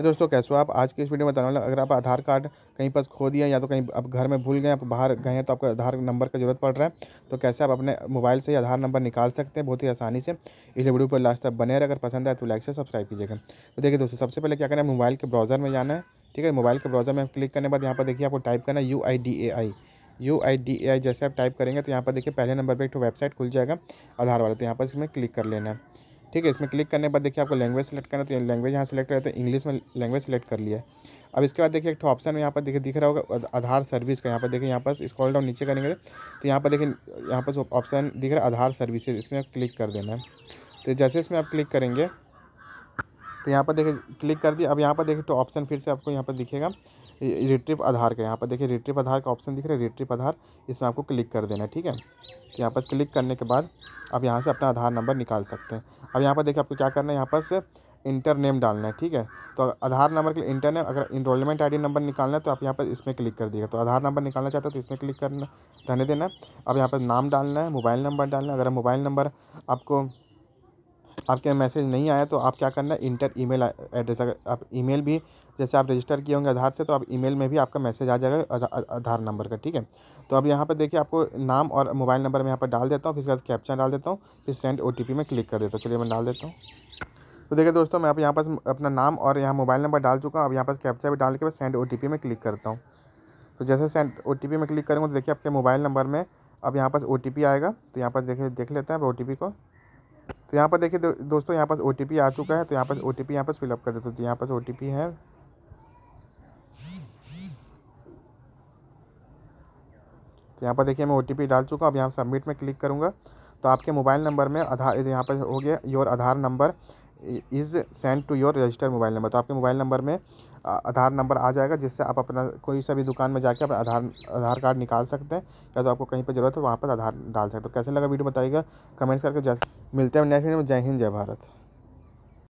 है तो दोस्तों कैसे हो आप आज के इस वीडियो में बताने वाला अगर आप आधार कार्ड कहीं पर खो दिया या तो कहीं आप घर में भूल गए आप बाहर गए हैं तो आपको आधार नंबर का जरूरत पड़ रहा है तो कैसे आप अपने मोबाइल से आधार नंबर निकाल सकते हैं बहुत ही आसानी से इस वीडियो पर लास्ट तक बने रहे अगर पसंद आए तो लाइक से सब्सक्राइब कीजिएगा तो देखिए दोस्तों सबसे पहले क्या करना है मोबाइल के ब्राउज़र में जाना है ठीक है मोबाइल के ब्राउज़र में क्लिक करने के बाद यहाँ पर देखिए आपको टाइप करना है U I D A I U I D A I जैसे आप टाइप करेंगे तो यहाँ पर देखिए पहले नंबर पर एक वेबसाइट खुल जाएगा आधार वाले तो यहाँ पर इसमें क्लिक कर लेना है ठीक है इसमें क्लिक करने के बाद देखिए आपको लैंग्वेज सेलेक्ट करना तो लैंग्वेज यहाँ सेलेक्ट करते हैं इंग्लिश में लैंग्वेज सेलेक्ट कर लिया है अब इसके बाद देखिए एक ऑप्शन में यहाँ पर देखिए दिख रहा होगा आधार सर्विस का यहाँ पर देखिए यहाँ पर स्कॉल डाउन नीचे करेंगे तो यहाँ पर देखिए यहाँ पर ऑप्शन दिख रहा है आधार सर्विसेज इसमें क्लिक कर देना है तो जैसे इसमें आप क्लिक करेंगे तो यहाँ पर देखिए क्लिक कर दिए अब यहाँ पर देखिए तो ऑप्शन फिर से आपको यहाँ पर दिखेगा रिट्रिप आधार का यहाँ पर देखिए रिट्रिप आधार का ऑप्शन दिख रहा है रिट्रिप आधार इसमें आपको क्लिक कर देना है ठीक है तो यहाँ पर क्लिक करने के बाद आप यहाँ से अपना आधार नंबर निकाल सकते हैं अब यहाँ पर देखिए आपको क्या करना है यहाँ पर से इंटर नेम डालना है ठीक है तो आधार नंबर के लिए इंटर नेम अगर इनरोलमेंट आईडी नंबर निकालना है तो आप यहाँ पर इसमें क्लिक कर दिएगा तो आधार नंबर निकालना चाहते हो तो इसमें क्लिक करना रहने देना अब यहाँ पर नाम डालना है मोबाइल नंबर डालना है अगर मोबाइल नंबर आपको आपके मैसेज नहीं आया तो आप क्या करना है इंटर ईमेल एड्रेस अगर आप ईमेल भी जैसे आप रजिस्टर किए होंगे आधार से तो आप ईमेल में भी आपका मैसेज आ जाएगा आधार नंबर का ठीक है तो अब यहाँ पर देखिए आपको नाम और मोबाइल नंबर मैं यहाँ पर डाल देता हूँ फिर उसके बाद कैप्चन डाल देता हूँ फिर सेंड ओ में क्लिक कर देता हूँ चलिए मैं डाल देता हूँ तो देखिए दोस्तों मैं आप यहाँ पास अपना नाम और यहाँ मोबाइल नंबर डाल चुका हूँ अब यहाँ पास कैप्चा भी डाल के मैं सेंड ओ में क्लिक करता हूँ तो जैसे सेंड ओ में क्लिक करूँगा तो देखिए आपके मोबाइल नंबर में अब यहाँ पास ओ आएगा तो यहाँ पास देख देख लेते हैं आप ओ को तो यहाँ पर देखिए दो, दोस्तों यहाँ पास ओ आ चुका है तो यहाँ पास ओ टी पी यहाँ पास फिलअप कर देते हो तो यहाँ पास ओ है तो यहाँ पर देखिए मैं ओ डाल चुका हूँ अब यहाँ सबमिट में क्लिक करूँगा तो आपके मोबाइल नंबर में आधार यहाँ पर हो गया your Aadhaar number is send to your register mobile number तो आपके मोबाइल नंबर में आधार नंबर आ जाएगा जिससे आप अपना कोई सा भी दुकान में जाकर अपना आधार आधार कार्ड निकाल सकते हैं या तो आपको कहीं पर ज़रूरत हो वहाँ पर आधार डाल सकते हो तो कैसे लगा वीडियो बताइएगा कमेंट्स करके जैसे मिलते हैं नेक्स्ट वीडियो में जय हिंद जय भारत